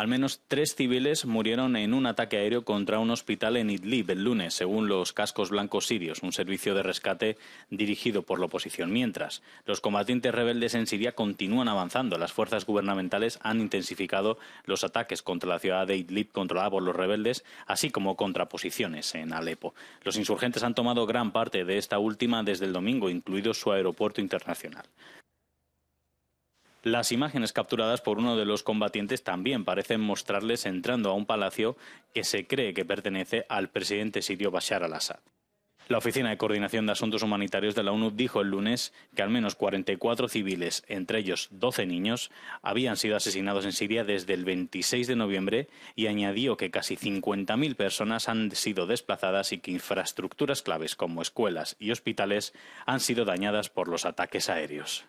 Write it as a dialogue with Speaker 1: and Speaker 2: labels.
Speaker 1: Al menos tres civiles murieron en un ataque aéreo contra un hospital en Idlib el lunes, según los cascos blancos sirios, un servicio de rescate dirigido por la oposición. Mientras, los combatientes rebeldes en Siria continúan avanzando. Las fuerzas gubernamentales han intensificado los ataques contra la ciudad de Idlib controlada por los rebeldes, así como contra posiciones en Alepo. Los insurgentes han tomado gran parte de esta última desde el domingo, incluido su aeropuerto internacional. Las imágenes capturadas por uno de los combatientes también parecen mostrarles entrando a un palacio que se cree que pertenece al presidente sirio Bashar al-Assad. La Oficina de Coordinación de Asuntos Humanitarios de la ONU dijo el lunes que al menos 44 civiles, entre ellos 12 niños, habían sido asesinados en Siria desde el 26 de noviembre y añadió que casi 50.000 personas han sido desplazadas y que infraestructuras claves como escuelas y hospitales han sido dañadas por los ataques aéreos.